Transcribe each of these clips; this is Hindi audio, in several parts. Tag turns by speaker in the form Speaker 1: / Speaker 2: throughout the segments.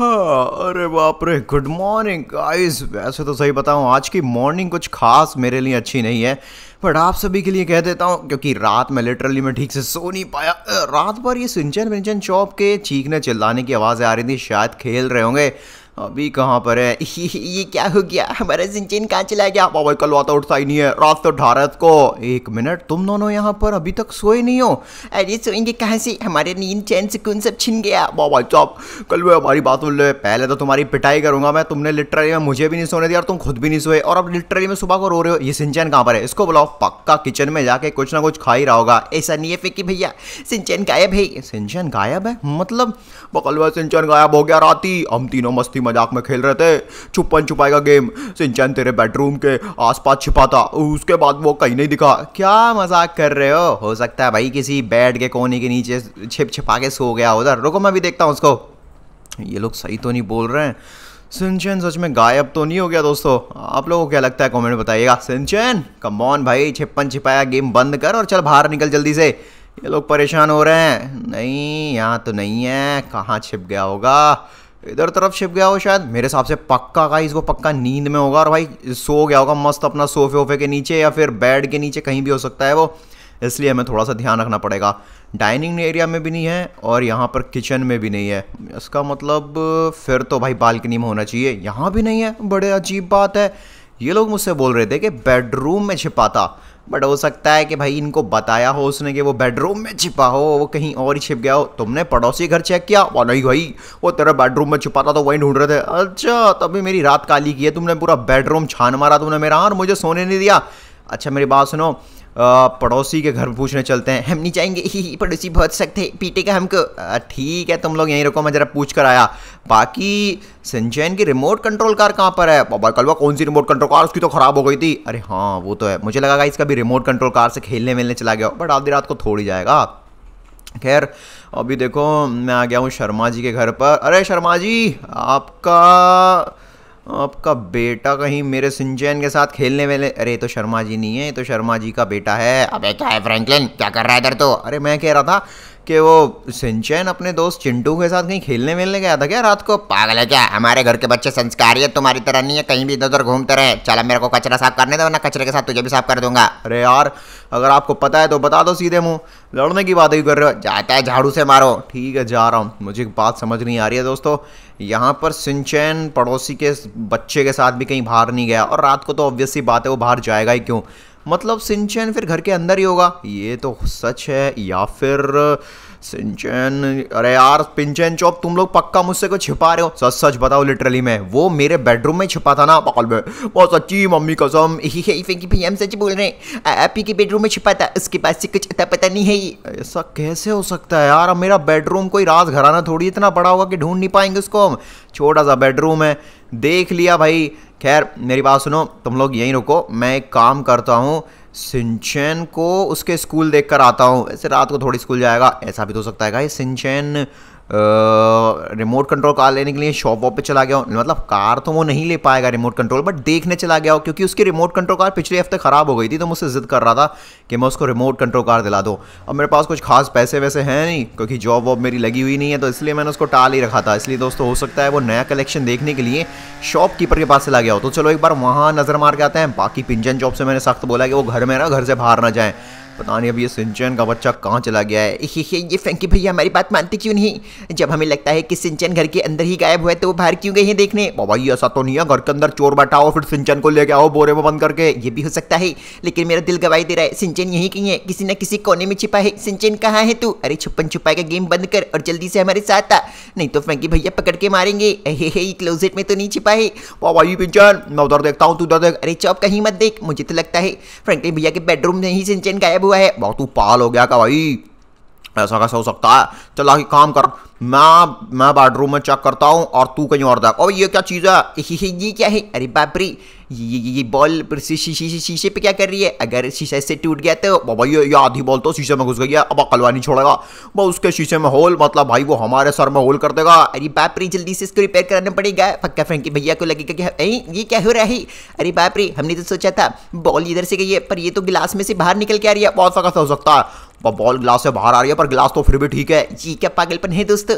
Speaker 1: हाँ अरे बाप रे गुड मॉर्निंग गाइस वैसे तो सही बताऊँ आज की मॉर्निंग कुछ खास मेरे लिए अच्छी नहीं है बट आप सभी के लिए कह देता हूँ क्योंकि रात में लिटरली मैं ठीक से सो नहीं पाया रात भर ये सिंचन विंचन चौप के चीखने चिल्लाने की आवाज़ें आ रही थी शायद खेल रहे होंगे अभी कहाँ पर है ये क्या हो गया हमारा सिंचिन कहाँ चला गया बाबा कल वाता उठता ही नहीं है रात तो ढारत को एक मिनट तुम दोनों यहाँ पर अभी तक सोए नहीं हो अरे सोएंगे कहाँ से हमारे नींद चैन सुकून सब छिन गया बाबा चौप कल वो हमारी बात बोल रहे पहले तो तुम्हारी पिटाई करूंगा मैं तुमने लिटरली में मुझे भी नहीं सोने दिया और तुम खुद भी नहीं सोए और अब लिटरली में सुबह को रो रहे हो ये सिंचैन कहाँ पर है इसको बुलाओ पक्का किचन में जाके कुछ ना कुछ खा ही रहा होगा ऐसा नहीं है फिकी भैया सिंचैन गायब है सिंचैन गायब है मतलब बकलवा सिंचैन गायब हो गया रात ही हम तीनों मस्ती मजाक में खेल रहे थे छुपन छुपाई का गेम सिंचन तेरे बेडरूम के आसपास छिपा था उसके बाद वो कहीं नहीं दिखा क्या मजाक कर रहे हो हो सकता है भाई किसी बेड के कोने के नीचे छिप छिपा के सो गया उधर रुको मैं भी देखता हूँ उसको ये लोग सही तो नहीं बोल रहे हैं सिंचन सच में गायब तो नहीं हो गया दोस्तों आप लोगों को क्या लगता है कमेंट बताइएगा सिंचन कमॉन भाई छिपन छिपाया गेम बंद कर और चल बाहर निकल जल्दी से ये लोग परेशान हो रहे हैं नहीं यहाँ तो नहीं है कहाँ छिप गया होगा इधर तरफ छिप गया हो शायद मेरे हिसाब से पक्का का इसको पक्का नींद में होगा और भाई सो गया होगा मस्त अपना सोफे वोफे के नीचे या फिर बेड के नीचे कहीं भी हो सकता है वो इसलिए हमें थोड़ा सा ध्यान रखना पड़ेगा डाइनिंग एरिया में भी नहीं है और यहाँ पर किचन में भी नहीं है इसका मतलब फिर तो भाई बालकनी में होना चाहिए यहाँ भी नहीं है बड़े अजीब बात है ये लोग मुझसे बोल रहे थे कि बेडरूम में छिपा था बट हो सकता है कि भाई इनको बताया हो उसने कि वो बेडरूम में छिपा हो वो कहीं और ही छिप गया हो तुमने पड़ोसी घर चेक किया वो नहीं भाई वो तेरा बेडरूम में छिपा था तो वहीं ढूंढ रहे थे अच्छा तभी मेरी रात काली की है तुमने पूरा बेडरूम छान मारा तुमने मेरा और मुझे सोने नहीं दिया अच्छा मेरी बात सुनो पड़ोसी के घर पूछने चलते हैं हम नहीं जाएंगे ही पड़ोसी बहुत सख्त है पीटेगा हमको ठीक है तुम लोग यहीं रुको मैं ज़रा पूछ कर आया बाकी सिंचैन की रिमोट कंट्रोल कार कहाँ पर है बाबा कलवा कौन सी रिमोट कंट्रोल कार उसकी तो ख़राब हो गई थी अरे हाँ वो तो है मुझे लगा इसका भी रिमोट कंट्रोल कार से खेलने मिलने चला गया बट आधी रात को थोड़ी जाएगा खैर अभी देखो मैं आ गया हूँ शर्मा जी के घर पर अरे शर्मा जी आपका आपका बेटा कहीं मेरे सिंचैन के साथ खेलने वाले अरे तो शर्मा जी नहीं है ये तो शर्मा जी का बेटा है अबे क्या है फ्रैंकलिन क्या कर रहा है इधर तो अरे मैं कह रहा था कि वो सिंचैन अपने दोस्त चिंटू के साथ कहीं खेलने मेलने गया था क्या रात को पागल है क्या हमारे घर के बच्चे संस्कारी है तुम्हारी तरह नहीं है कहीं भी इधर उधर घूमते रहे चला मेरे को कचरा साफ करने दो वरना कचरे के साथ तुझे भी साफ कर दूंगा अरे यार अगर आपको पता है तो बता दो सीधे मुँह लड़ने की बात ही कर रहे हो जाता है झाड़ू से मारो ठीक है जा रहा हूँ मुझे एक बात समझ नहीं आ रही है दोस्तों यहाँ पर सिंचैन पड़ोसी के बच्चे के साथ भी कहीं बाहर नहीं गया और रात को तो ऑब्वियसली बात है वो बाहर जाएगा ही क्यों मतलब सिंचन फिर घर के अंदर ही होगा ये तो सच है या फिर सिंचन अरे यार पिंचन चौक तुम लोग पक्का मुझसे को छिपा रहे हो सच सच बताओ लिटरली मैं वो मेरे बेडरूम में छिपा था ना पागल में वो सच्ची मम्मी कसम फिंकी भैया हम सच बोल रहे हैं आपी के बेडरूम में छिपा था उसके पास से कुछ इतना पता नहीं है ऐसा कैसे हो सकता है यार मेरा बेडरूम कोई राज घराना थोड़ी इतना बड़ा होगा कि ढूंढ नहीं पाएंगे उसको हम छोटा सा बेडरूम है देख लिया भाई खैर मेरी बात सुनो तुम लोग यहीं रुको मैं एक काम करता हूँ सिंचैन को उसके स्कूल देखकर आता हूँ ऐसे रात को थोड़ी स्कूल जाएगा ऐसा भी तो हो सकता है भाई सिंचैन रिमोट कंट्रोल कार लेने के लिए शॉप वॉप पे चला गया हो मतलब कार तो वो नहीं ले पाएगा रिमोट कंट्रोल बट देखने चला गया हो क्योंकि उसकी रिमोट कंट्रोल कार पिछले हफ्ते ख़राब हो गई थी तो मुझसे ज़िद कर रहा था कि मैं उसको रिमोट कंट्रोल कार दिला दो अब मेरे पास कुछ खास पैसे वैसे हैं नहीं क्योंकि जॉब वॉब मेरी लगी हुई नहीं है तो इसलिए मैंने उसको टाल ही रखा था इसलिए दोस्तों हो सकता है वो नया कलेक्शन देखने के लिए शॉपकीपर के पास चला गया हो तो चलो एक बार वहाँ नज़र मार के आते हैं बाकी पिंजन जॉब से मैंने सख्त बोला कि वो घर में ना घर से बाहर ना जाएँ पता नहीं अभी ये सिंचन का बच्चा कहाँ चला गया है ये फैंकी भैया हमारी बात मानते क्यों नहीं जब हमें लगता है कि सिंचन घर के अंदर ही गायब हुआ है तो वो बाहर क्यों गए हैं देखने बाबा ये ऐसा तो नहीं है घर के अंदर चोर बैठा हो फिर सिंचन को लेके आओ बोरे में बंद करके ये भी हो सकता है लेकिन मेरा दिल गवाही दे रहा है सिंचन यहीं कहीं है किसी न किसी कोने में छिपा है सिंचन कहाँ है तू अरे छुपन छुपा का गेम बंद कर और जल्दी से हमारे साथ आ नहीं तो फैंकी भैया पकड़ के मारेंगे क्लोजेट में तो नहीं छिपा है बाबा ये सिंचन मैं उधर देखता हूँ तू उधर देख अरे चौप कहीं मत देख मुझे तो लगता है फ्रेंकलिन भैया के बेडरूम में ही सिंचन गायब हुआ है बहुत तू पाल हो गया का भाई ऐसा कैसा हो सकता है चला कि काम कर मैं मैं बाडरूम में चेक करता हूँ और तू कहीं और देख और ये क्या चीज़ है ये क्या है अरे बापरी ये ये ये बॉल शीशे शीशे पे क्या कर रही है अगर शीशे से टूट गया तो बाबा ये आधी बॉल तो शीशे में घुस गई है अब कलवा नहीं छोड़ेगा वह उसके शीशे में होल मतलब भाई वो हमारे सर में होल कर देगा अरे बाप रे जल्दी से इसको रिपेयर कराना पड़ेगा पक्का फ्रेंकी भैया को लगेगा कि अरे ये क्या हो रहा है अरे बाप रे हमने तो सोचा था बॉल इधर से गई है पर ये तो गिलास में से बाहर निकल के आ रही है बहुत सख्त हो सकता है वह बॉल ग्लास से बाहर आ रही है पर ग्लास तो फिर भी ठीक है ये क्या पागलपन है दोस्त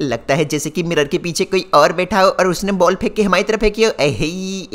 Speaker 1: लगता है जैसे कि मिरर के पीछे कोई और बैठा हो और उसने बॉल फेंक के हमारी तरफ फेंकी हो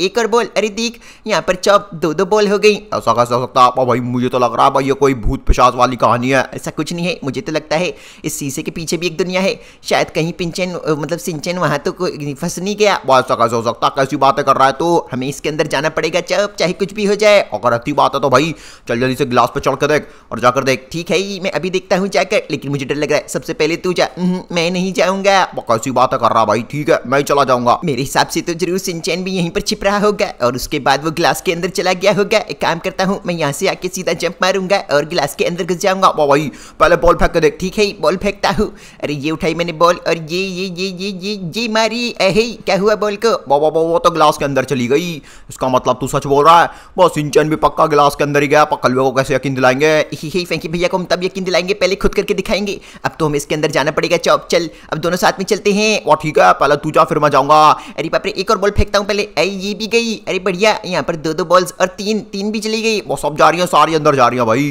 Speaker 1: एक और बॉल अरे अरे देख यहाँ पर चौप दो दो बॉल हो गई ऐसा कैसे हो सकता है भाई मुझे तो लग रहा है भाई ये कोई भूत पिशाच वाली कहानी है ऐसा कुछ नहीं है मुझे तो लगता है इस शीशे के पीछे भी एक दुनिया है शायद कहीं पिंचन मतलब सिंचन वहाँ तो कोई फंस नहीं गया ऐसा कैसे हो सकता कैसी बातें कर रहा है तो हमें इसके अंदर जाना पड़ेगा चौप चाहे कुछ भी हो जाए अगर अच्छी बात है तो भाई चल जल्दी से गिलास पर चढ़ कर देख और जाकर देख ठीक है मैं अभी देखता हूँ जाकर लेकिन मुझे डर लग रहा है सबसे पहले तू जा हम्म, मैं नहीं जाऊँगा कैसी बात कर रहा भाई ठीक है मैं चला जाऊँगा मेरे हिसाब से तो जरूर सिंचैन भी यहीं पर छिप रहा होगा और उसके बाद वो ग्लास के अंदर चला गया होगा एक काम करता हूँ मैं यहाँ से आके सीधा जंप मारूंगा और ग्लास के अंदर घुस जाऊंगा वाह भाई पहले बॉल फेंक देख ठीक है बॉल फेंकता हूँ अरे ये उठाई मैंने बॉल और ये ये ये ये ये ये मारी अहे क्या हुआ बॉल को वाह वाह वो तो ग्लास के अंदर चली गई इसका मतलब तू सच बोल रहा है वो सिंचन भी पक्का ग्लास के अंदर ही गया पक्का लोगों को कैसे यकीन दिलाएंगे यही फेंकी भैया को हम तब यकीन दिलाएंगे पहले खुद करके दिखाएंगे अब तो हमें इसके अंदर जाना पड़ेगा चौप चल अब दोनों साथ में चलते हैं वो ठीक है पहले तू जा फिर मैं जाऊँगा अरे बापरे एक और बॉल फेंकता हूँ पहले अरे ये भी गई अरे बढ़िया यहाँ पर दो दो बॉल्स और तीन तीन भी चली गई वो सब जा रही हैं सारी अंदर जा रही हैं भाई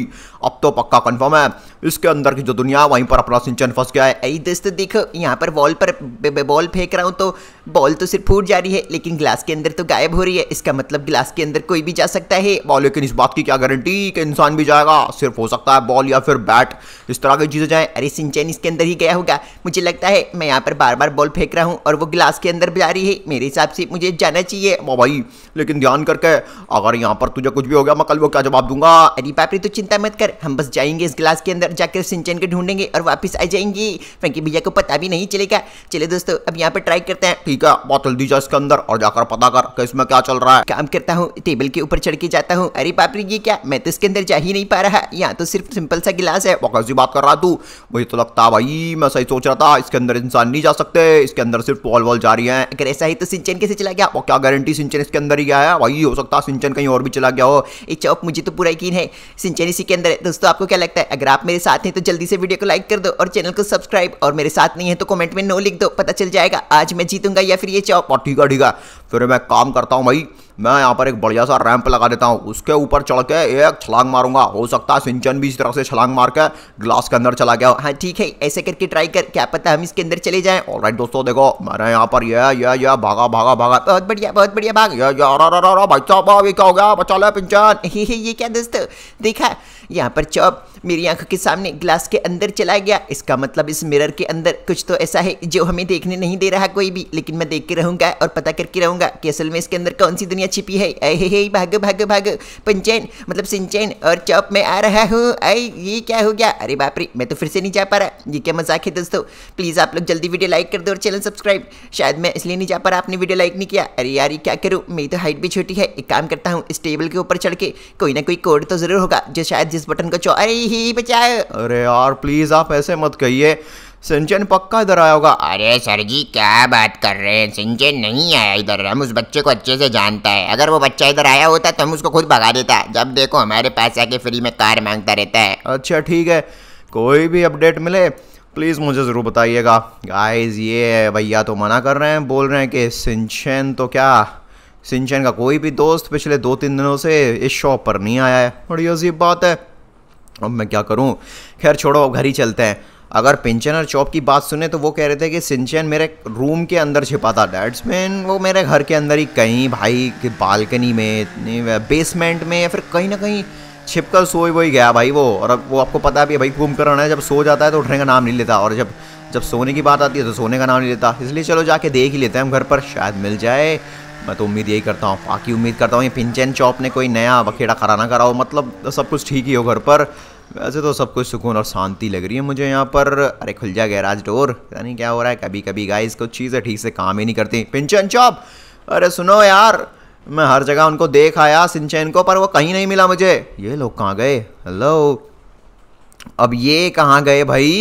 Speaker 1: अब तो पक्का कंफर्म है इसके अंदर की जो दुनिया वहीं पर अपना सिंचन फंस गया है अरे दोस्त देखो यहाँ पर बॉल पर बॉल फेंक रहा हूँ तो बॉल तो सिर्फ फूट जा रही है लेकिन ग्लास के अंदर तो गायब हो रही है इसका मतलब ग्लास के अंदर कोई भी जा सकता है बॉल लेकिन इस बात की क्या गारंटी कि इंसान भी जाएगा सिर्फ हो सकता है बॉल या फिर बैट इस तरह की चीज़ें जाएँ अरे सिंचन इसके अंदर ही गया होगा मुझे लगता है मैं यहाँ पर बार बार बॉल फेंक रहा हूँ और वो ग्लास के अंदर जा रही है मेरे हिसाब से मुझे जाना चाहिए वो भाई लेकिन ध्यान करके अगर यहाँ पर तुझे कुछ भी हो गया मैं कल वो क्या जवाब दूंगा अरे पापरी तो चिंता मत कर हम बस जाएंगे इस ग्लास के अंदर जाकर सिंचन को ढूंढेंगे और वापस आ जाएंगे फ्रेंकी भैया को पता भी नहीं चलेगा चले दोस्तों अब यहाँ पे ट्राई करते हैं ठीक है बोतल दी जाओ इसके अंदर और जाकर पता कर इसमें क्या चल रहा है काम करता हूँ टेबल के ऊपर चढ़ के जाता हूँ अरे बाप रे ये क्या मैं तो इसके अंदर जा ही नहीं पा रहा यहाँ तो सिर्फ सिंपल सा गिलास है कैसी बात कर रहा तू मुझे तो लगता है भाई मैं सही सोच रहा था इसके अंदर इंसान नहीं जा सकते इसके अंदर सिर्फ वॉल वॉल जा रही है अगर ऐसा ही तो सिंचन कैसे चला गया वो क्या गारंटी सिंचन इसके अंदर ही गया है भाई हो सकता है सिंचन कहीं और भी चला गया हो ये चौक मुझे तो पूरा यकीन है सिंचन इसी के अंदर दोस्तों आपको क्या लगता है अगर आप मेरे साथ हैं तो जल्दी से वीडियो को लाइक कर दो और चैनल को सब्सक्राइब और मेरे साथ नहीं है तो कमेंट में नो लिख दो पता चल जाएगा आज मैं जीतूंगा या फिर ये चौप ठीक है ठीक है फिर मैं काम करता हूँ भाई मैं यहाँ पर एक बढ़िया सा रैंप लगा देता हूँ उसके ऊपर चढ़ के एक छलांग मारूंगा हो सकता है सिंचन भी इस तरह से छलांग मार के ग्लास के अंदर चला गया हाँ ठीक है ऐसे करके ट्राई कर क्या पता हम इसके अंदर चले जाएं और राइट दोस्तों देखो मैंने यहाँ पर यह यह यह भागा भागा भागा बहुत बढ़िया बहुत बढ़िया भाग यह भाई साहब ये क्या हो गया बचा लो पिंचन ये क्या दोस्त देखा यहाँ पर चौप मेरी आंखों के सामने ग्लास के अंदर चला गया इसका मतलब इस मिरर के अंदर कुछ तो ऐसा है जो हमें देखने नहीं दे रहा कोई भी लेकिन मैं देख के रहूंगा और पता करके रहूंगा बताऊंगा कि असल में इसके अंदर कौन सी दुनिया छिपी है अहे हे भाग भाग भागो पंचैन मतलब सिंचैन और चौप में आ रहा हूँ अरे ये क्या हो गया अरे बाप रे मैं तो फिर से नहीं जा पा रहा ये क्या मजाक है दोस्तों प्लीज़ आप लोग जल्दी वीडियो लाइक कर दो और चैनल सब्सक्राइब शायद मैं इसलिए नहीं जा पा रहा आपने वीडियो लाइक नहीं किया अरे यार ये क्या करूँ मेरी तो हाइट भी छोटी है एक काम करता हूँ इस टेबल के ऊपर चढ़ के कोई ना कोई कोड तो ज़रूर होगा जो शायद जिस बटन को चो अरे ही बचाए अरे यार प्लीज़ आप ऐसे मत कहिए सिंचन पक्का इधर आया होगा अरे सर जी क्या बात कर रहे हैं सिंचन नहीं आया इधर हम उस बच्चे को अच्छे से जानता है अगर वो बच्चा इधर आया होता तो हम उसको खुद भगा देता जब देखो हमारे पास आके फ्री में कार मांगता रहता है अच्छा ठीक है कोई भी अपडेट मिले प्लीज़ मुझे ज़रूर बताइएगा गाइस ये भैया तो मना कर रहे हैं बोल रहे हैं कि सिंचन तो क्या सिंचन का कोई भी दोस्त पिछले दो तीन दिनों से इस शॉप पर नहीं आया है बड़ी अजीब बात है अब मैं क्या करूं खैर छोड़ो अब घर ही चलते हैं अगर पिंचन और चौप की बात सुने तो वो कह रहे थे कि सिंचन मेरे रूम के अंदर छिपा था मैन वो मेरे घर के अंदर ही कहीं भाई के बालकनी में बेसमेंट में या फिर कहीं ना कहीं छिप कर वो वही गया भाई वो और अब वो आपको पता भी है भाई घूम है जब सो जाता है तो उठने का नाम नहीं लेता और जब जब सोने की बात आती है तो सोने का नाम नहीं लेता इसलिए चलो जाके देख ही लेते हैं हम घर पर शायद मिल जाए मैं तो उम्मीद यही करता हूँ बाकी उम्मीद करता हूँ ये पिंचन चौप ने कोई नया वखेड़ा खराना कराओ मतलब सब कुछ ठीक ही हो घर पर वैसे तो सब कुछ सुकून और शांति लग रही है मुझे यहाँ पर अरे खुल जा गैराज डोर पता नहीं क्या हो रहा है कभी कभी गाइस कुछ चीज़ें ठीक से काम ही नहीं करती पिंचन चौप अरे सुनो यार मैं हर जगह उनको देख आया सिंचैन को पर वो कहीं नहीं मिला मुझे ये लोग कहाँ गए हेलो अब ये कहाँ गए भाई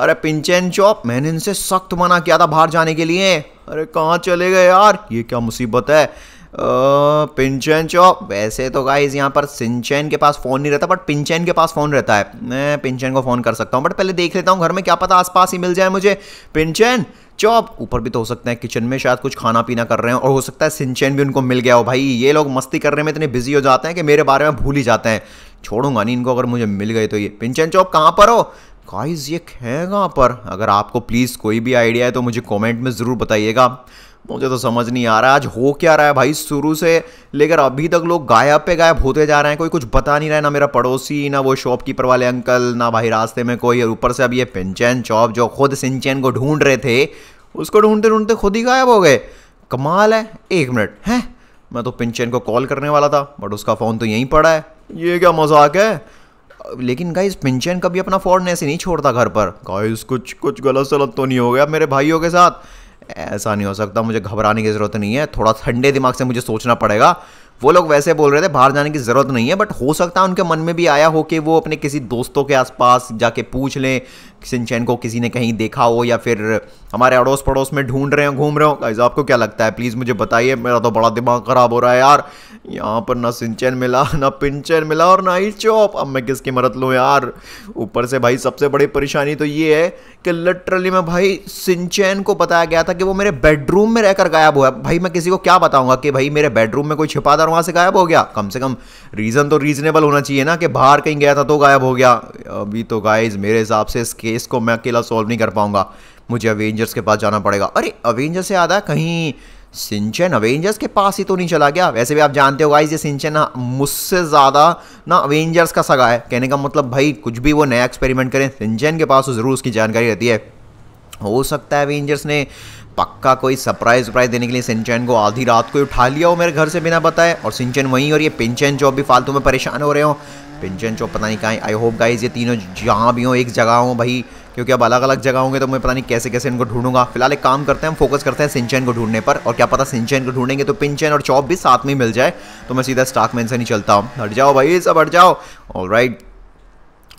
Speaker 1: अरे पिंचन चौप मैंने इनसे सख्त मना किया था बाहर जाने के लिए अरे कहाँ चले गए यार ये क्या मुसीबत है पिंचन चौक वैसे तो गाइज यहाँ पर सिंचैन के पास फ़ोन नहीं रहता बट पिंचैन के पास फ़ोन रहता है मैं पिंचैन को फ़ोन कर सकता हूँ बट पहले देख लेता हूँ घर में क्या पता आसपास ही मिल जाए मुझे पिंचैन चौप ऊपर भी तो हो सकता है किचन में शायद कुछ खाना पीना कर रहे हैं और हो सकता है सिंचैन भी उनको मिल गया हो भाई ये लोग मस्ती करने में इतने बिजी हो जाते हैं कि मेरे बारे में भूल ही जाते हैं छोड़ूंगा नहीं इनको अगर मुझे मिल गए तो ये पिंचन चौप कहाँ पर हो गाइस ये है कहाँ पर अगर आपको प्लीज़ कोई भी आइडिया है तो मुझे कॉमेंट में ज़रूर बताइएगा मुझे तो समझ नहीं आ रहा आज हो क्या रहा है भाई शुरू से लेकर अभी तक लोग गायब पे गायब होते जा रहे हैं कोई कुछ बता नहीं रहा है ना मेरा पड़ोसी ना वो शॉपकीपर वाले अंकल ना भाई रास्ते में कोई और ऊपर से अब ये पिंचैन चौप जो खुद सिंचैन को ढूंढ रहे थे उसको ढूंढते ढूंढते खुद ही गायब हो गए कमाल है एक मिनट हैं मैं तो पिंचैन को कॉल करने वाला था बट उसका फ़ोन तो यहीं पड़ा है ये क्या मजाक है लेकिन गाइस पिंचैन कभी अपना फोन ऐसे नहीं छोड़ता घर पर गाइस कुछ कुछ गलत सलत तो नहीं हो गया मेरे भाइयों के साथ ऐसा नहीं हो सकता मुझे घबराने की ज़रूरत नहीं है थोड़ा ठंडे दिमाग से मुझे सोचना पड़ेगा वो लोग वैसे बोल रहे थे बाहर जाने की ज़रूरत नहीं है बट हो सकता है उनके मन में भी आया हो कि वो अपने किसी दोस्तों के आसपास जाके पूछ लें सिंचैन को किसी ने कहीं देखा हो या फिर हमारे अड़ोस पड़ोस में ढूंढ रहे हो घूम रहे हो गाइज आपको क्या लगता है प्लीज़ मुझे बताइए मेरा तो बड़ा दिमाग ख़राब हो रहा है यार यहाँ पर ना सिंचैन मिला ना पिंचन मिला और ना ही चौप अब मैं किसकी मदद लूँ यार ऊपर से भाई सबसे बड़ी परेशानी तो ये है कि लिटरली मैं भाई सिंचैन को बताया गया था कि वो मेरे बेडरूम में रहकर गायब हुआ भाई मैं किसी को क्या बताऊँगा कि भाई मेरे बेडरूम में कोई छिपा था लगातार वहां से गायब हो गया कम से कम रीज़न तो रीजनेबल होना चाहिए ना कि बाहर कहीं गया था तो गायब हो गया अभी तो गाइज मेरे हिसाब से इस केस को मैं अकेला सॉल्व नहीं कर पाऊंगा मुझे अवेंजर्स के पास जाना पड़ेगा अरे अवेंजर्स से याद आधा कहीं सिंचन अवेंजर्स के पास ही तो नहीं चला गया वैसे भी आप जानते हो गाइज ये सिंचन मुझसे ज़्यादा ना अवेंजर्स का सगा है कहने का मतलब भाई कुछ भी वो नया एक्सपेरिमेंट करें सिंचन के पास तो ज़रूर उसकी जानकारी रहती है हो सकता है अवेंजर्स ने पक्का कोई सरप्राइज वप्राइज देने के लिए सिंचन को आधी रात को उठा लिया हो मेरे घर से बिना बताए और सिंचन वहीं और ये पिंचैन चौप भी फालतू में परेशान हो रहे हो पिंचैन चौप पता नहीं कहाँ आई होप गाइज ये तीनों जहाँ भी हों एक जगह हों भाई क्योंकि अब अलग अलग जगह होंगे तो मैं पता नहीं कैसे कैसे इनको ढूंढूंगा फिलहाल एक काम करते हैं हम फोकस करते हैं सिंचैन को ढूंढने पर और क्या पता सिंचन को ढूंढेंगे तो पिंचन और चौप भी साथ में मिल जाए तो मैं सीधा स्टाक मैन से नहीं चलता हूँ हट जाओ भाई सब हट जाओ ऑल राइट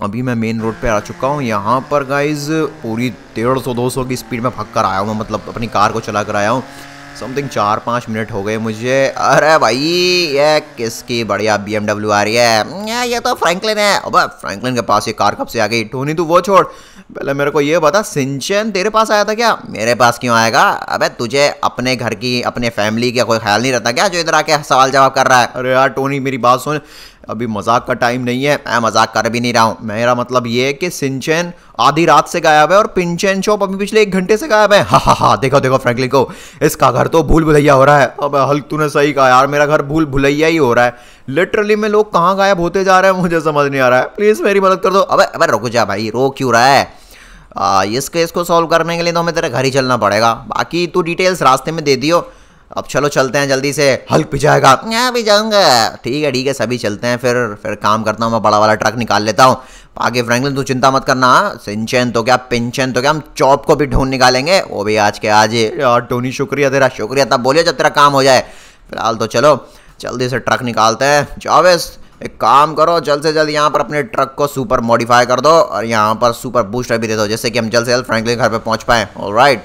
Speaker 1: अभी मैं मेन रोड पे आ चुका हूँ यहाँ पर गाइज पूरी डेढ़ सौ दो सौ की स्पीड में भाग कर आया हूँ मैं मतलब अपनी कार को चला कर आया हूँ समथिंग चार पाँच मिनट हो गए मुझे अरे भाई ये किसकी बढ़िया बी आ रही है ये तो फ्रैंकलिन है अब फ्रैंकलिन के पास ये कार कब से आ गई टोनी तू वो छोड़ पहले मेरे को ये बता सिंचन तेरे पास आया था क्या मेरे पास क्यों आएगा अबे तुझे अपने घर की अपने फैमिली का कोई ख्याल नहीं रहता क्या जो इधर आके सवाल जवाब कर रहा है अरे यार टोनी मेरी बात सुन अभी मजाक का टाइम नहीं है मैं मजाक कर भी नहीं रहा हूँ मेरा मतलब ये है कि सिंचेन आधी रात से गायब है और पिंचेन शॉप अभी पिछले एक घंटे से गायब है हा हा हा देखो देखो फ्रेंकली को इसका घर तो भूल भुलैया हो रहा है अब हल्क तूने सही कहा यार मेरा घर भूल भुलैया ही हो रहा है लिटरली में लोग कहाँ गायब होते जा रहे हैं मुझे समझ नहीं आ रहा है प्लीज़ मेरी मदद कर दो अब अब रुक जा भाई रो क्यों रहा है आ, इस केस को सॉल्व करने के लिए तो हमें तेरे घर ही चलना पड़ेगा बाकी तू डिटेल्स रास्ते में दे दियो अब चलो चलते हैं जल्दी से हल्क भी जाएगा मैं भी जाऊंगा ठीक है ठीक है सभी चलते हैं फिर फिर काम करता हूँ मैं बड़ा वाला ट्रक निकाल लेता हूँ आगे फ्रैंकलिन तू चिंता मत करना सिंचन तो क्या पिंचन तो क्या हम चौप को भी ढूंढ निकालेंगे वो भी आज के आज यार टोनी शुक्रिया तेरा शुक्रिया तब बोलिए जब तेरा काम हो जाए फिलहाल तो चलो जल्दी से ट्रक निकालते हैं जावेस एक काम करो जल्द से जल्द यहाँ पर अपने ट्रक को सुपर मॉडिफाई कर दो और यहाँ पर सुपर बूस्टर भी दे दो जैसे कि हम जल्द से जल्द फ्रैंकलिन घर पर पहुँच पाएँ ऑल राइट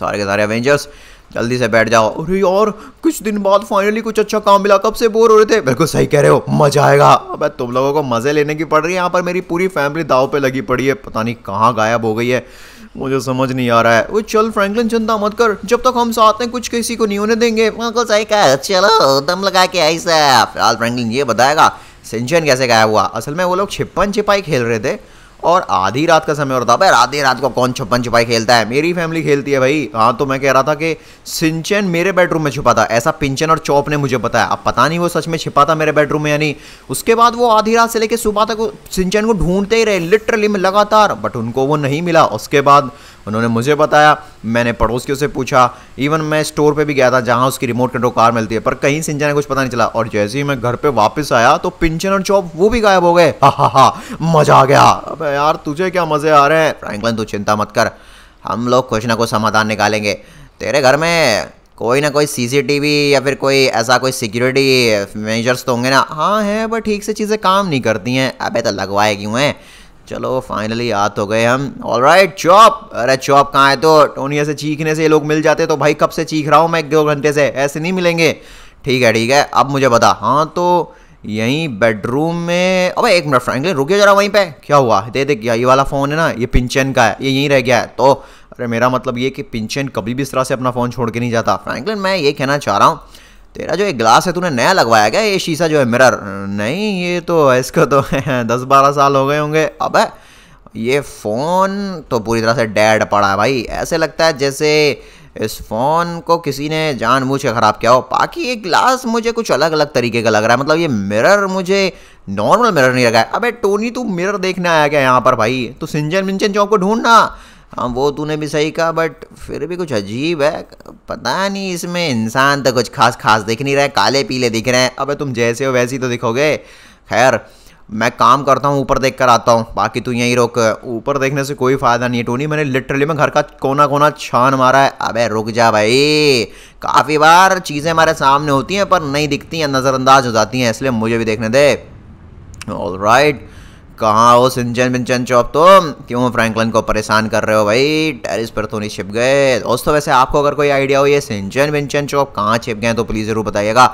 Speaker 1: सारे के सारे एवेंजर्स जल्दी से बैठ जाओ अरे यार कुछ दिन बाद फाइनली कुछ अच्छा काम मिला कब से बोर हो रहे थे बिल्कुल सही कह रहे हो मजा आएगा अब तुम लोगों को मज़े लेने की पड़ रही है यहाँ पर मेरी पूरी फैमिली दाव पे लगी पड़ी है पता नहीं कहाँ गायब हो गई है मुझे समझ नहीं आ रहा है वो चल फ्रैंकलिन चिंता मत कर जब तक हम साथ हैं कुछ किसी को नहीं होने देंगे बिल्कुल सही कहा चलो दम लगा के आई सर फिलहाल फ्रैंकलिन ये बताएगा सिंचन कैसे गायब हुआ असल में वो लोग छिपन छिपाई खेल रहे थे और आधी रात का समय होता है आधी रात को कौन छुपन छुपाई खेलता है मेरी फैमिली खेलती है भाई हाँ तो मैं कह रहा था कि सिंचन मेरे बेडरूम में छुपा था ऐसा पिंचन और चौप ने मुझे बताया अब पता नहीं वो सच में छिपा था मेरे बेडरूम में या नहीं उसके बाद वो आधी रात से लेकर सुबह तक सिंचन को ढूंढते ही रहे लिटरली में लगातार बट उनको वो नहीं मिला उसके बाद उन्होंने मुझे बताया मैंने पड़ोसियों से पूछा इवन मैं स्टोर पे भी गया था जहाँ उसकी रिमोट कंट्रोल कार मिलती है पर कहीं सिंचा ने कुछ पता नहीं चला और जैसे ही मैं घर पे वापस आया तो पिंचन और चौप वो भी गायब हो गए मजा आ गया अब यार तुझे क्या मजे आ रहे हैं फ्रैंकलिन तू चिंता मत कर हम लोग कुछ ना कुछ समाधान निकालेंगे तेरे घर में कोई ना कोई सीसीटीवी या फिर कोई ऐसा कोई सिक्योरिटी मेजर्स तो होंगे ना हाँ है बट ठीक से चीज़ें काम नहीं करती हैं अबे तो लगवाए क्यों हैं चलो फाइनली आ तो गए हम ऑल राइट चॉप अरे चॉप कहाँ है तो टोनिया से चीखने से ये लोग मिल जाते तो भाई कब से चीख रहा हूँ मैं एक दो घंटे से ऐसे नहीं मिलेंगे ठीक है ठीक है अब मुझे बता हाँ तो यहीं बेडरूम में अबे एक मिनट फ्रेंकलिन रुकिए जरा वहीं पे क्या हुआ दे देख ये वाला फ़ोन है ना ये पिंचन का है ये यहीं रह गया है तो अरे मेरा मतलब ये कि पिंचन कभी भी इस तरह से अपना फ़ोन छोड़ के नहीं जाता फ्रेंकलिन मैं ये कहना चाह रहा हूँ तेरा जो एक ग्लास है तूने नया लगवाया क्या ये शीशा जो है मिरर नहीं ये तो इसको तो दस बारह साल हो गए होंगे अब ये फ़ोन तो पूरी तरह से डैड पड़ा है भाई ऐसे लगता है जैसे इस फ़ोन को किसी ने जानबूझ के ख़राब किया हो बाकी ये ग्लास मुझे कुछ अलग अलग तरीके का लग रहा है मतलब ये मिरर मुझे नॉर्मल मिरर नहीं लगा है अबे टोनी तू मिरर देखने आया क्या यहाँ पर भाई तू सिंजन मिंजन चौक को ढूंढना हाँ वो तूने भी सही कहा बट फिर भी कुछ अजीब है पता नहीं इसमें इंसान तो कुछ खास खास दिख नहीं रहा है काले पीले दिख रहे हैं अबे तुम जैसे हो वैसे ही तो दिखोगे खैर मैं काम करता हूँ ऊपर देख कर आता हूँ बाकी तू यहीं रोक ऊपर देखने से कोई फ़ायदा नहीं है टोनी मैंने लिटरली में घर का कोना कोना छान मारा है अबे रुक जा भाई काफ़ी बार चीज़ें हमारे सामने होती हैं पर नहीं दिखती हैं नज़रअंदाज हो जाती हैं इसलिए मुझे भी देखने दे ऑल राइट right. कहाँ हो सिंचन बिंचन चौप तुम तो? क्यों फ्रैंकलिन को परेशान कर रहे हो भाई टेरिस पर तो नहीं छिप गए दोस्तों वैसे आपको अगर कोई आइडिया हो ये सिंचन बिंचन चौप कहाँ छिप गए तो प्लीज़ ज़रूर बताइएगा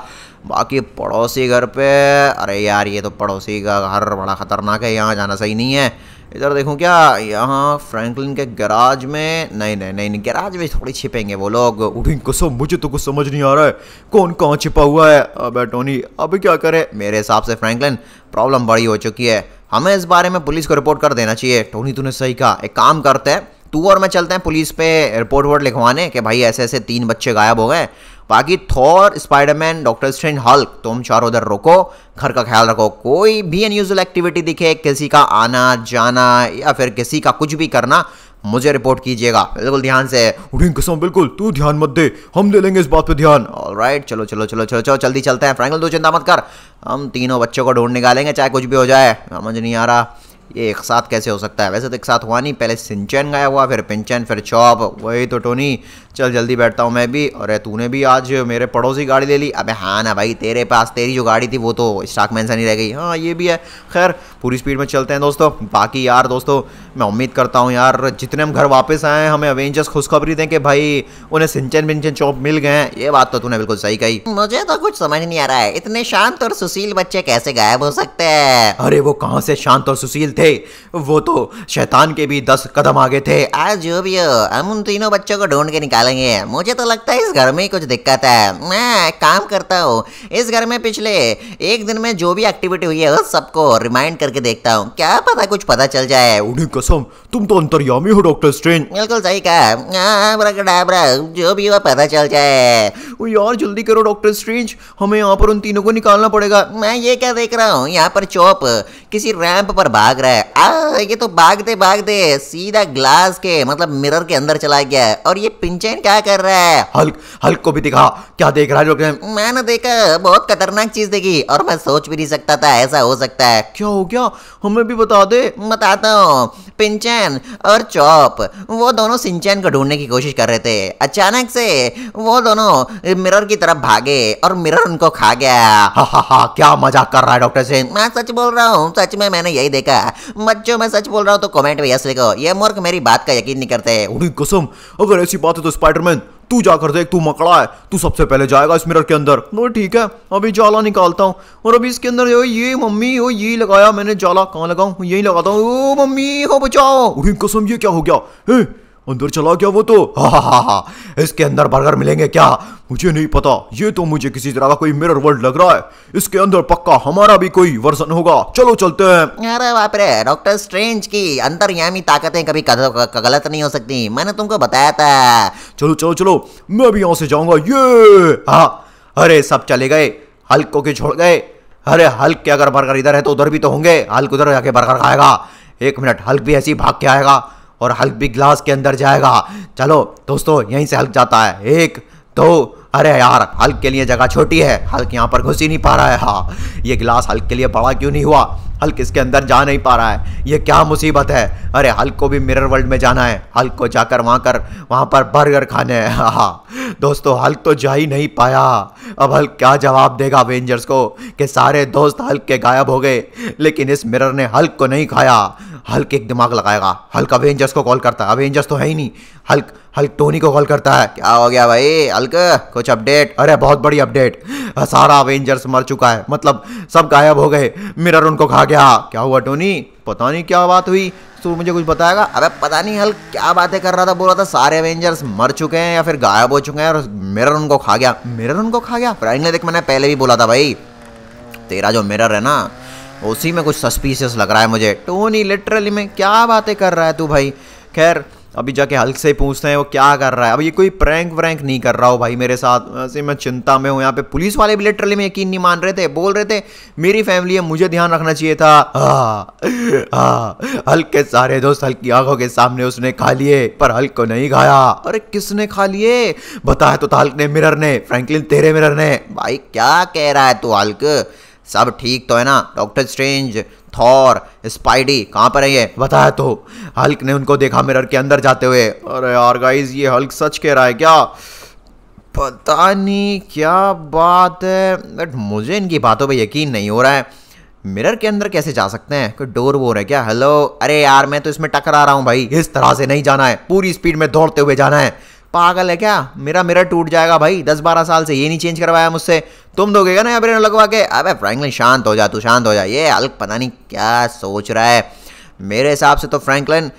Speaker 1: बाकी पड़ोसी घर पे अरे यार ये तो पड़ोसी का घर बड़ा ख़तरनाक है यहाँ जाना सही नहीं है इधर देखूँ क्या यहाँ फ्रैंकलिन के गैराज में नहीं नहीं नहीं गैराज में थोड़ी छिपेंगे वो लोग उठिंग कसम मुझे तो कुछ समझ नहीं आ रहा है कौन कहाँ छिपा हुआ है अब टोनी अब क्या करे मेरे हिसाब से फ्रैंकलिन प्रॉब्लम बड़ी हो चुकी है हमें इस बारे में पुलिस को रिपोर्ट कर देना चाहिए टोनी तूने सही कहा एक काम करते हैं तू और मैं चलते हैं पुलिस पे रिपोर्ट वोट लिखवाने के भाई ऐसे ऐसे तीन बच्चे गायब हो गए बाकी Thor Spiderman Doctor Strange Hulk तुम चारों उधर रोको घर का ख्याल रखो कोई भी अनयूजल एक्टिविटी दिखे किसी का आना जाना या फिर किसी का कुछ भी करना मुझे रिपोर्ट कीजिएगा बिल्कुल ध्यान से उठी कसम बिल्कुल तू ध्यान मत दे हम ले लेंगे इस बात पे ध्यान ऑल राइट चलो चलो चलो चलो चलो जल्दी चलते हैं फ्रैंकल दो चिंता मत कर हम तीनों बच्चों को ढूंढ निकालेंगे चाहे कुछ भी हो जाए समझ नहीं आ रहा ये एक साथ कैसे हो सकता है वैसे तो एक साथ हुआ नहीं पहले सिंचन गया हुआ फिर पिंचन फिर चौप वही तो टोनी चल जल्दी बैठता हूँ मैं भी अरे तूने भी आज मेरे पड़ोसी गाड़ी ले ली अबे हाँ ना भाई तेरे पास तेरी जो गाड़ी थी वो तो स्टॉक मैन से नहीं रह गई हाँ ये भी है खैर पूरी स्पीड में चलते हैं दोस्तों बाकी यार दोस्तों मैं उम्मीद करता हूँ यार जितने हम घर वापस आए हैं हमें अवेंजर्स खुशखबरी दें कि भाई उन्हें सिंचन विंचन चौप मिल गए हैं ये बात तो तूने बिल्कुल सही कही मुझे तो कुछ समझ नहीं आ रहा है इतने शांत और सुशील बच्चे कैसे गायब हो सकते हैं अरे वो कहाँ से शांत और सुशील थे वो तो शैतान के भी दस कदम आगे थे आज जो भी हो हम उन तीनों बच्चों को ढूंढ के निकाल संभालेंगे मुझे तो लगता है इस घर में ही कुछ दिक्कत है मैं काम करता हूँ इस घर में पिछले एक दिन में जो भी एक्टिविटी हुई है उस सबको रिमाइंड करके देखता हूँ क्या पता कुछ पता चल जाए उन्हें कसम तुम तो अंतर्यामी हो डॉक्टर स्ट्रेंज बिल्कुल सही कहा जो भी हुआ पता चल जाए वो यार जल्दी करो डॉक्टर स्ट्रेंज हमें यहाँ पर उन तीनों को निकालना पड़ेगा मैं ये क्या देख रहा हूँ यहाँ पर चौप किसी रैंप पर भाग रहा है आ, ये तो भागते भागते सीधा ग्लास के मतलब मिरर के अंदर चला गया है और ये पिंचे मैन क्या कर रहा है हल्क हल्क को भी दिखा क्या देख रहा है जो लोग मैंने देखा बहुत खतरनाक चीज देखी और मैं सोच भी नहीं सकता था ऐसा हो सकता है क्या हो गया हमें भी बता दे बताता हूँ पिंचन और चौप वो दोनों सिंचन को ढूंढने की कोशिश कर रहे थे अचानक से वो दोनों मिरर की तरफ भागे और मिरर उनको खा गया हा हा हा क्या मजाक कर रहा है डॉक्टर सिंह मैं सच बोल रहा हूँ सच में मैंने यही देखा बच्चों मैं सच बोल रहा हूँ तो कमेंट में यस लिखो ये मूर्ख मेरी बात का यकीन नहीं करते कसम अगर ऐसी बात है तो इस स्पाइडरमैन तू जाकर देख तू मकड़ा है तू सबसे पहले जाएगा इस मिरर के अंदर नो ठीक है अभी जाला निकालता हूँ और अभी इसके अंदर ये मम्मी हो यही लगाया मैंने जाला कहाँ लगाऊ यही लगाता हूँ ओ मम्मी हो बचाओ कसम ये क्या हो गया अंदर चला गया वो तो हा हा हा इसके अंदर बर्गर मिलेंगे क्या मुझे नहीं पता ये तो मुझे किसी तरह का कोई मिरर वर्ल्ड लग रहा है इसके अंदर पक्का हमारा भी कोई वर्जन होगा चलो चलते हैं अरे बाप रे डॉक्टर स्ट्रेंज की अंदर यामी ताकतें कभी गलत नहीं हो सकती मैंने तुमको बताया था चलो चलो चलो मैं भी यहाँ से जाऊंगा ये हाँ अरे सब चले गए हल्क को के छोड़ गए अरे हल्क के अगर बर्गर इधर है तो उधर भी तो होंगे हल्क उधर जाके बर्गर खाएगा एक मिनट हल्क भी ऐसे ही भाग के आएगा और हल्क भी ग्लास के अंदर जाएगा चलो दोस्तों यहीं से हल्क जाता है एक दो अरे यार हल्क के लिए जगह छोटी है हल्क यहाँ पर घुस ही नहीं पा रहा है हाँ ये गिलास हल्क के लिए बड़ा क्यों नहीं हुआ हल्क इसके अंदर जा नहीं पा रहा है ये क्या मुसीबत है अरे हल्क को भी मिरर वर्ल्ड में जाना है हल्क को जाकर वहाँ कर वहाँ पर बर्गर खाने हैं हाँ दोस्तों हल्क तो जा ही नहीं पाया अब हल्क क्या जवाब देगा अवेंजर्स को कि सारे दोस्त हल्क के गायब हो गए लेकिन इस मिरर ने हल्क को नहीं खाया हल्क एक दिमाग लगाएगा हल्क अवेंजर्स को कॉल करता है अवेंजर्स तो है ही नहीं हल्क हल्क टोनी को कॉल करता है क्या हो गया भाई हल्क कुछ अपडेट अरे बहुत बड़ी अपडेट सारा अवेंजर्स मर चुका है मतलब सब गायब हो गए मिरर उनको खा गया क्या हुआ टोनी पता नहीं क्या बात हुई तो मुझे कुछ बताएगा अरे पता नहीं हल्क क्या बातें कर रहा था बोल रहा था सारे अवेंजर्स मर चुके हैं या फिर गायब हो चुके हैं और मिरर उनको खा गया मिरर उनको खा गया फ्रैंकली देख मैंने पहले भी बोला था भाई तेरा जो मिरर है ना उसी में कुछ सस्पिशियस लग रहा है मुझे टोनी लिटरली में क्या बातें कर रहा है तू भाई खैर अभी जाके हल्क से ही पूछते हैं वो क्या कर रहा है अब ये कोई प्रैंक व्रैंक नहीं कर रहा हो भाई मेरे साथ ऐसे मैं चिंता में हूँ यहाँ पे पुलिस वाले भी लिटरली में यकीन नहीं मान रहे थे बोल रहे थे मेरी फैमिली है मुझे ध्यान रखना चाहिए था हल्क के सारे दोस्त हल्क की आंखों के सामने उसने खा लिए पर हल्क को नहीं खाया अरे किसने खा लिए बताया तो था हल्क ने मिरर ने फ्रेंकलिन तेरे मिरर ने भाई क्या कह रहा है तू हल्क सब ठीक तो है ना डॉक्टर स्ट्रेंज थॉर स्पाइडी कहाँ पर है ये बताया तो हल्क ने उनको देखा मिरर के अंदर जाते हुए अरे यार गाइज ये हल्क सच कह रहा है क्या पता नहीं क्या बात है बट मुझे इनकी बातों पे यकीन नहीं हो रहा है मिरर के अंदर कैसे जा सकते हैं कोई डोर वोर है क्या हेलो अरे यार मैं तो इसमें टकरा रहा हूँ भाई इस तरह से नहीं जाना है पूरी स्पीड में दौड़ते हुए जाना है पागल है क्या मेरा मेरा टूट जाएगा भाई दस बारह साल से ये नहीं चेंज करवाया मुझसे तुम दोगे ना नया लगवा के अबे फ्रैंकलिन शांत हो जा तू शांत हो जा ये अल्क पता नहीं क्या सोच रहा है मेरे हिसाब से तो फ्रैंकलिन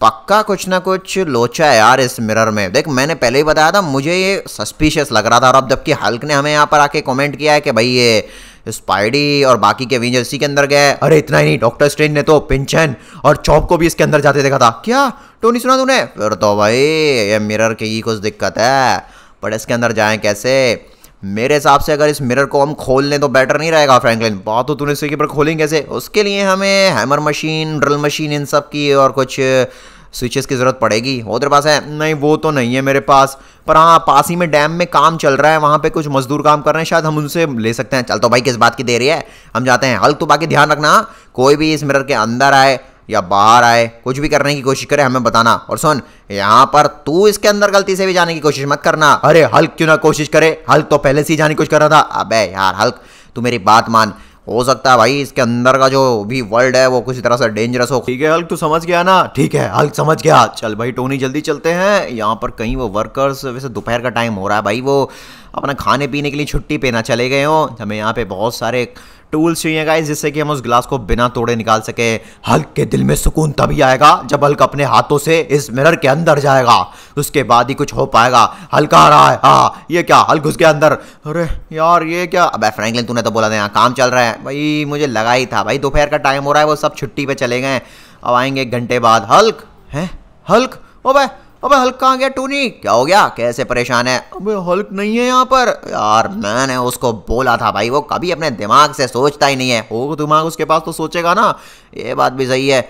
Speaker 1: पक्का कुछ ना कुछ लोचा है यार इस मिरर में देख मैंने पहले ही बताया था मुझे ये सस्पिशियस लग रहा था और अब जबकि हल्क ने हमें यहाँ पर आके कमेंट किया है कि भाई ये स्पाइडी और बाकी के एवेंजर इसी के अंदर गए अरे इतना ही नहीं डॉक्टर स्ट्रेंज ने तो पिंचन और चौप को भी इसके अंदर जाते देखा था क्या टोनी सुना तूने फिर तो भाई ये मिरर की ही कुछ दिक्कत है पर इसके अंदर जाए कैसे मेरे हिसाब से अगर इस मिरर को हम खोल लें तो बेटर नहीं रहेगा फ्रैंकलिन बात तो तूने इसके पर खोलेंगे कैसे उसके लिए हमें हैमर मशीन ड्रिल मशीन इन सब की और कुछ स्विचेस की ज़रूरत पड़ेगी वो तेरे पास है नहीं वो तो नहीं है मेरे पास पर हाँ पास ही में डैम में काम चल रहा है वहाँ पे कुछ मजदूर काम कर रहे हैं शायद हम उनसे ले सकते हैं चल तो भाई किस बात की देरी है हम जाते हैं हल्क तो बाकी ध्यान रखना कोई भी इस मिरर के अंदर आए या बाहर आए कुछ भी करने की कोशिश करे हमें बताना और सुन यहाँ पर तू इसके अंदर गलती से भी जाने की कोशिश मत करना अरे हल्क क्यों ना कोशिश करे हल्क तो पहले से ही जाने की कोशिश कर रहा था अब यार हल्क तू मेरी बात मान हो सकता है भाई इसके अंदर का जो भी वर्ल्ड है वो कुछ तरह से डेंजरस हो ठीक है हल्क तू समझ गया ना ठीक है हल्क समझ गया चल भाई टोनी जल्दी चलते हैं यहाँ पर कहीं वो वर्कर्स वैसे दोपहर का टाइम हो रहा है भाई वो अपना खाने पीने के लिए छुट्टी पे ना चले गए हो हमें यहाँ पे बहुत सारे टूल्स चाहिए गाइज जिससे कि हम उस ग्लास को बिना तोड़े निकाल सके हल्क के दिल में सुकून तभी आएगा जब हल्क अपने हाथों से इस मिरर के अंदर जाएगा उसके बाद ही कुछ हो पाएगा हल्का आ रहा है हाँ ये क्या हल्क उसके अंदर अरे यार ये क्या अब फ्रेंकलिन तूने तो बोला था यहाँ काम चल रहा है भाई मुझे लगा ही था भाई दोपहर का टाइम हो रहा है वो सब छुट्टी पे चले गए अब आएंगे एक घंटे बाद हल्क है हल्क ओ भाई अबे हल्क कहाँ गया टूनी क्या हो गया कैसे परेशान है अबे हल्क नहीं है यहाँ पर यार मैंने उसको बोला था भाई वो कभी अपने दिमाग से सोचता ही नहीं है हो दिमाग उसके पास तो सोचेगा ना ये बात भी सही है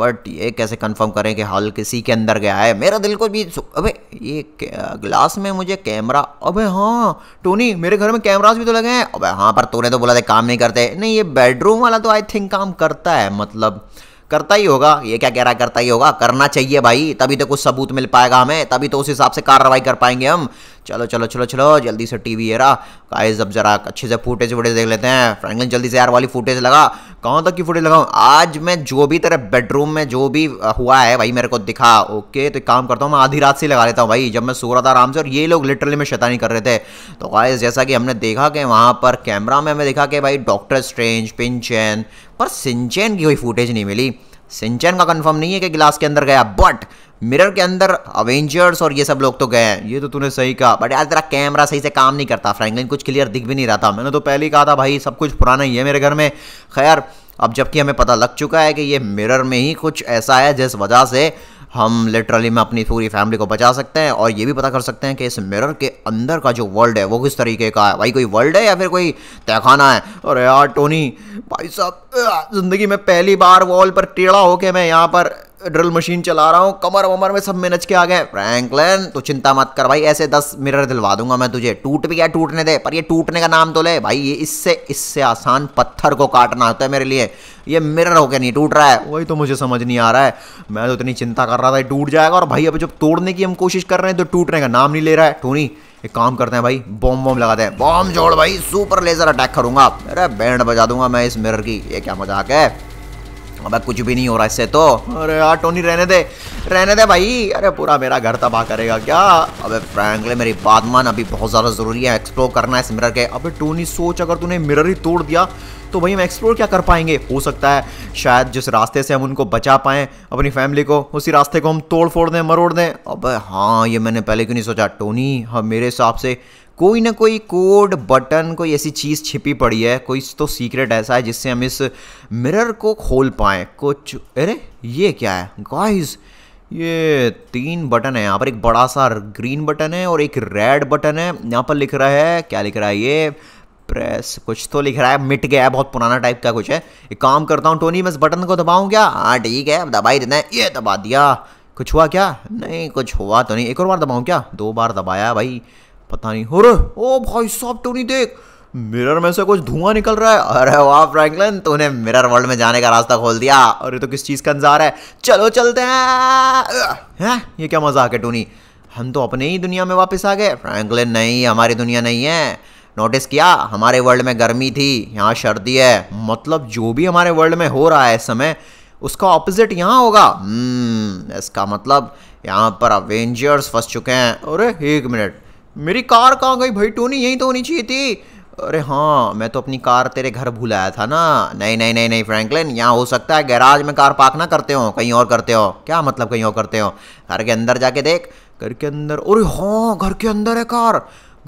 Speaker 1: बट ये कैसे कंफर्म करें कि हल किसी के अंदर गया है मेरा दिल को भी अबे ये ग्लास में मुझे कैमरा अबे हाँ टोनी मेरे घर में कैमराज भी तो लगे हैं अबे हाँ पर तूने तो बोला था काम नहीं करते नहीं ये बेडरूम वाला तो आई थिंक काम करता है मतलब करता ही होगा ये क्या कह रहा है करता ही होगा करना चाहिए भाई तभी तो कुछ सबूत मिल पाएगा हमें तभी तो उस हिसाब से कार्रवाई कर पाएंगे हम चलो चलो चलो चलो जल्दी से टीवी है रहा गाइस अब जरा अच्छे से फुटेज वुटेज देख लेते हैं फ्रैंकलिन जल्दी से यार वाली फुटेज लगा कहाँ तक की फुटेज लगाऊँ आज मैं जो भी तेरे बेडरूम में जो भी हुआ है भाई मेरे को दिखा ओके तो काम करता हूँ मैं आधी रात से लगा लेता हूँ भाई जब मैं सो रहा था आराम से और ये लोग लिटरली में शैतानी कर रहे थे तो गाइस जैसा कि हमने देखा कि वहाँ पर कैमरा में हमें देखा कि भाई डॉक्टर स्ट्रेंज पिंचन पर सिंचैन की कोई फुटेज नहीं मिली सिंचन का कंफर्म नहीं है कि गिलास के अंदर गया बट मिरर के अंदर अवेंजर्स और ये सब लोग तो गए हैं ये तो तूने सही कहा बट यार तेरा कैमरा सही से काम नहीं करता फ्रैंकलिन कुछ क्लियर दिख भी नहीं रहा था मैंने तो पहले ही कहा था भाई सब कुछ पुराना ही है मेरे घर में खैर अब जबकि हमें पता लग चुका है कि ये मिरर में ही कुछ ऐसा है जिस वजह से हम लिटरली में अपनी पूरी फैमिली को बचा सकते हैं और ये भी पता कर सकते हैं कि इस मिरर के अंदर का जो वर्ल्ड है वो किस तरीके का है भाई कोई वर्ल्ड है या फिर कोई तहखाना है और यार टोनी भाई साहब ज़िंदगी में पहली बार वॉल पर टेढ़ा होके मैं यहाँ पर ड्रिल मशीन चला रहा हूँ कमर वमर में सब में नच के आ गए फ्रैंकलिन तो चिंता मत कर भाई ऐसे दस मिरर दिलवा दूंगा मैं तुझे टूट भी गया टूटने दे पर ये टूटने का नाम तो ले भाई ये इससे इससे आसान पत्थर को काटना होता है मेरे लिए ये मिरर हो गया नहीं टूट रहा है वही तो मुझे समझ नहीं आ रहा है मैं तो इतनी चिंता कर रहा था टूट जाएगा और भाई अभी जब तोड़ने की हम कोशिश कर रहे हैं तो टूटने का नाम नहीं ले रहा है टोनी एक काम करते हैं भाई बॉम बॉम लगाते हैं बॉम जोड़ भाई सुपर लेजर अटैक करूंगा अरे बैंड बजा दूंगा मैं इस मिरर की ये क्या मजाक है अब कुछ भी नहीं हो रहा इससे तो अरे यार टोनी रहने दे रहने दे भाई अरे पूरा मेरा घर तबाह करेगा क्या अबे फ्रैंकली मेरी बात मान अभी बहुत ज़्यादा ज़रूरी है एक्सप्लोर करना है इस मिरर के अबे टोनी सोच अगर तूने मिरर ही तोड़ दिया तो भाई हम एक्सप्लोर क्या कर पाएंगे हो सकता है शायद जिस रास्ते से हम उनको बचा पाएँ अपनी फैमिली को उसी रास्ते को हम तोड़ फोड़ दें मरोड़ दें अब हाँ ये मैंने पहले क्यों नहीं सोचा टोनी हम हाँ, मेरे हिसाब से कोई ना कोई कोड बटन कोई ऐसी चीज़ छिपी पड़ी है कोई तो सीक्रेट ऐसा है जिससे हम इस मिरर को खोल पाए कुछ अरे ये क्या है गाइस ये तीन बटन है यहाँ पर एक बड़ा सा ग्रीन बटन है और एक रेड बटन है यहाँ पर लिख रहा है क्या लिख रहा है ये प्रेस कुछ तो लिख रहा है मिट गया है बहुत पुराना टाइप का कुछ है एक काम करता हूँ टोनी मैं इस बटन को दबाऊँ क्या हाँ ठीक है अब दबा ही देना है ये दबा दिया कुछ हुआ क्या नहीं कुछ हुआ तो नहीं एक और बार दबाऊँ क्या दो बार दबाया भाई पता नहीं हो रे ओ भाई साहब नहीं देख मिरर में से कुछ धुआं निकल रहा है अरे वाह फ्रैंकलिन तूने मिरर वर्ल्ड में जाने का रास्ता खोल दिया और ये तो किस चीज़ का इंतजार है चलो चलते हैं ये क्या मजाक है टूनी हम तो अपने ही दुनिया में वापस आ गए फ्रैंकलिन नहीं हमारी दुनिया नहीं है नोटिस किया हमारे वर्ल्ड में गर्मी थी यहाँ सर्दी है मतलब जो भी हमारे वर्ल्ड में हो रहा है इस समय उसका ऑपोजिट यहाँ होगा हम्म, इसका मतलब यहाँ पर अवेंजर्स फंस चुके हैं अरे एक मिनट मेरी कार कहाँ गई भाई टोनी यहीं तो होनी चाहिए थी अरे हाँ मैं तो अपनी कार तेरे घर भुलाया था ना नहीं नहीं नहीं नहीं फ्रैंकलिन यहाँ हो सकता है गैराज में कार पार्क ना करते हो कहीं और करते हो क्या मतलब कहीं और करते हो घर के अंदर जाके देख घर के अंदर अरे हाँ घर के अंदर है कार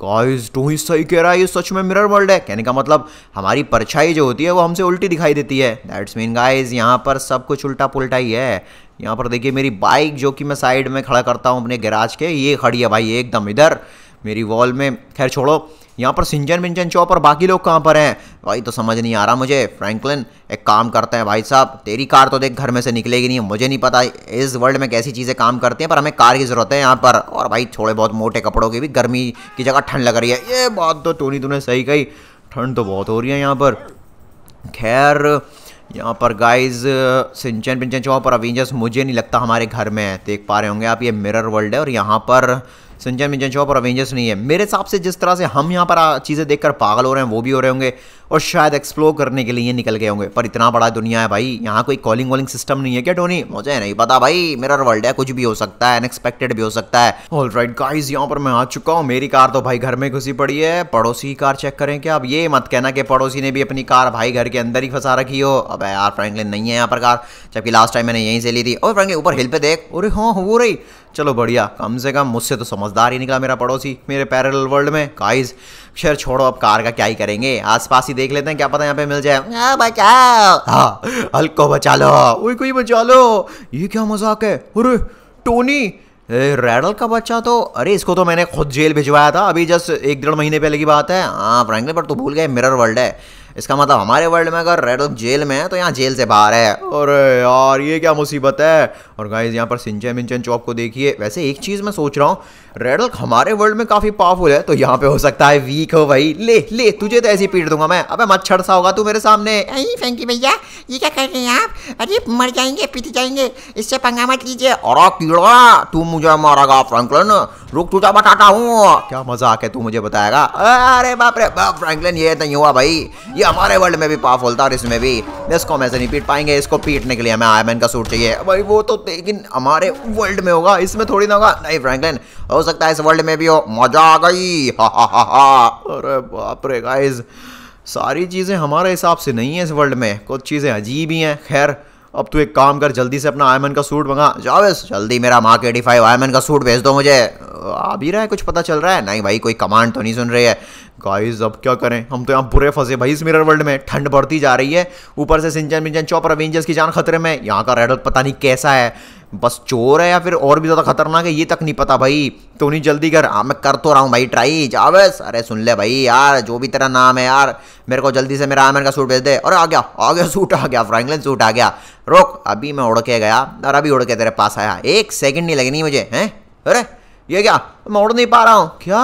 Speaker 1: गाइस ही सही कह रहा है ये सच में मिरर वर्ल्ड है कहने का मतलब हमारी परछाई जो होती है वो हमसे उल्टी दिखाई देती है दैट्स मीन गाइस यहाँ पर सब कुछ उल्टा पुलटा ही है यहाँ पर देखिए मेरी बाइक जो कि मैं साइड में खड़ा करता हूँ अपने गैराज के ये खड़ी है भाई एकदम इधर मेरी वॉल में खैर छोड़ो यहाँ पर सिंजन विंजन चौप और बाकी लोग कहाँ पर हैं भाई तो समझ नहीं आ रहा मुझे फ्रैंकलिन एक काम करते हैं भाई साहब तेरी कार तो देख घर में से निकलेगी नहीं मुझे नहीं पता इस वर्ल्ड में कैसी चीज़ें काम करती हैं पर हमें कार की ज़रूरत है यहाँ पर और भाई थोड़े बहुत मोटे कपड़ों की भी गर्मी की जगह ठंड लग रही है ये बात तो टोनी तूने सही कही ठंड तो बहुत हो रही है यहाँ पर खैर यहाँ पर गाइज़ सिंचन पिंचन चौप और अवेंजर्स मुझे नहीं लगता हमारे घर में है देख पा रहे होंगे आप ये मिरर वर्ल्ड है और यहाँ पर सिंचन मिंचन चौप और अवेंजर्स नहीं है मेरे हिसाब से जिस तरह से हम यहाँ पर चीज़ें देखकर पागल हो रहे हैं वो भी हो रहे होंगे और शायद एक्सप्लोर करने के लिए निकल गए होंगे पर इतना बड़ा दुनिया है भाई यहाँ कोई कॉलिंग वॉलिंग सिस्टम नहीं है क्या टोनी मुझे नहीं पता भाई मेरा वर्ल्ड है कुछ भी हो सकता है अनएक्सपेक्टेड भी हो सकता है ऑल राइट गाइज यहाँ पर मैं आ चुका हूँ मेरी कार तो भाई घर में घुसी पड़ी है पड़ोसी की कार चेक करें क्या अब ये मत कहना कि पड़ोसी ने भी अपनी कार भाई घर के अंदर ही फंसा रखी हो अब यार फ्रैंकलिन नहीं है यहाँ पर कार जबकि लास्ट टाइम मैंने यहीं से ली थी और फ्रैंकलिन ऊपर हिल पे देख अरे हाँ हो रही चलो बढ़िया कम से कम मुझसे तो समझदार ही निकला मेरा पड़ोसी मेरे पैरल वर्ल्ड में काइज शेर छोड़ो अब कार का क्या ही करेंगे आसपास ही देख लेते हैं क्या पता यहाँ पे मिल जाए हाँ, बचाओ हाँ हल्को बचा लो कोई बचा लो ये क्या मजाक है अरे टोनी रेडल का बच्चा तो अरे इसको तो मैंने खुद जेल भिजवाया था अभी जस्ट एक डेढ़ महीने पहले की बात है हाँ फ्रैंकलिन पर तो भूल गए मिरर वर्ल्ड है इसका मतलब हमारे वर्ल्ड में अगर रेड जेल में है तो यहाँ जेल से बाहर है अरे यार ये क्या मुसीबत है और गाइज यहाँ पर सिंचन मिंचन चौक को देखिए वैसे एक चीज़ मैं सोच रहा हूँ रेडल हमारे वर्ल्ड में काफ़ी पावरफुल है तो यहाँ पे हो सकता है वीक हो भाई ले ले तुझे तो ऐसी पीट दूंगा मैं अब मच्छर सा होगा तू मेरे सामने फैंकी भैया ये क्या कर रहे हैं आप अरे मर जाएंगे पीट जाएंगे इससे पंगा मत लीजिए और कीड़ा तू मुझे मारागा फ्रैंकलिन रुक तू जा बताता हूँ क्या मजाक है तू मुझे बताएगा अरे बाप रे बाप फ्रैंकलिन ये नहीं हुआ भाई ये ये हमारे वर्ल्ड में भी पावरफुल था और इसमें भी इसको हम ऐसे नहीं पीट पाएंगे इसको पीटने के लिए हमें आयमैन का सूट चाहिए भाई वो तो लेकिन हमारे वर्ल्ड में होगा इसमें थोड़ी ना होगा नहीं फ्रैंकलिन हो सकता है इस वर्ल्ड में भी हो मजा आ गई अरे बाप रे गाइस सारी चीज़ें हमारे हिसाब से नहीं है इस वर्ल्ड में कुछ चीज़ें अजीब ही हैं खैर अब तू एक काम कर जल्दी से अपना आयमन का सूट मंगा जावेस जल्दी मेरा मार्क एटी फाइव आयमन का सूट भेज दो मुझे आ भी रहा है कुछ पता चल रहा है नहीं भाई कोई कमांड तो नहीं सुन रही है गाइस अब क्या करें हम तो यहाँ बुरे फंसे भाई इस मिरर वर्ल्ड में ठंड बढ़ती जा रही है ऊपर से सिंचन मिंचन चौपर अवेंजर्स की जान खतरे में यहाँ का रेडल पता नहीं कैसा है बस चोर है या फिर और भी ज़्यादा खतरनाक है ये तक नहीं पता भाई तो नहीं जल्दी कर हाँ मैं कर तो रहा हूँ भाई ट्राई जावेस अरे सुन ले भाई यार जो भी तेरा नाम है यार मेरे को जल्दी से मेरा आमन का सूट भेज दे और आ गया आ गया सूट आ गया फ्रैंकलिन सूट आ गया रोक अभी मैं उड़ के गया और अभी उड़ के तेरे पास आया एक सेकेंड नहीं लगनी मुझे हैं अरे ये क्या मैं उड़ नहीं पा रहा हूँ क्या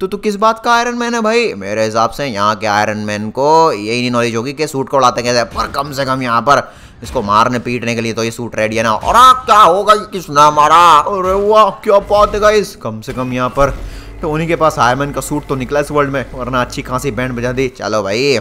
Speaker 1: तो तू किस बात का आयरन मैन है भाई मेरे हिसाब से यहाँ के आयरन मैन को यही नहीं नॉलेज होगी कि सूट को उड़ाते कैसे पर कम से कम यहाँ पर इसको मारने पीटने के लिए तो ये सूट रेडी है ना और क्या होगा किसने मारा अरे वाह क्या बात है गाइस कम से कम यहाँ पर तो उन्हीं के पास आयरन का सूट तो निकला इस वर्ल्ड में वरना अच्छी खासी बैंड बजा दी चलो भाई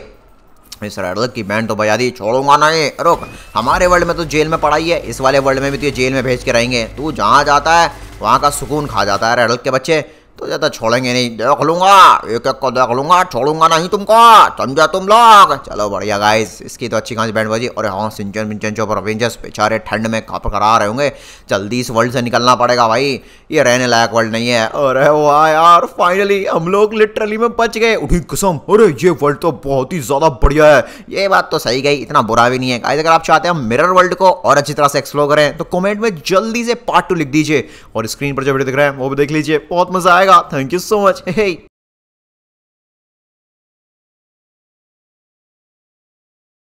Speaker 1: इस रेडल की बैंड तो बजा दी छोड़ूंगा नहीं रुक हमारे वर्ल्ड में तो जेल में पढ़ाई है इस वाले वर्ल्ड में भी तो ये जेल में भेज के रहेंगे तू जहाँ जाता है वहाँ का सुकून खा जाता है रेडल के बच्चे तो ज़्यादा छोड़ेंगे नहीं देख लूंगा एक एक को देख लूंगा छोड़ूंगा नहीं तुमको समझा तुम लोग चलो बढ़िया गाइस इसकी तो अच्छी खासी बैंड बजी और हाँ सिंचन विंचन चोप रविंजस बेचारे ठंड में कप करा रहे होंगे जल्दी इस वर्ल्ड से निकलना पड़ेगा भाई ये रहने लायक वर्ल्ड नहीं है अरे वाह यार फाइनली हम लोग लिटरली में बच गए उठी कसम अरे ये वर्ल्ड तो बहुत ही ज़्यादा बढ़िया है ये बात तो सही गई इतना बुरा भी नहीं है गाइस अगर आप चाहते हैं मिरर वर्ल्ड को और अच्छी तरह से एक्सप्लोर करें तो कॉमेंट में जल्दी से पार्ट टू लिख दीजिए और स्क्रीन पर जो वीडियो दिख रहे हैं वो भी देख लीजिए बहुत मज़ा आए Thank you so much. Hey.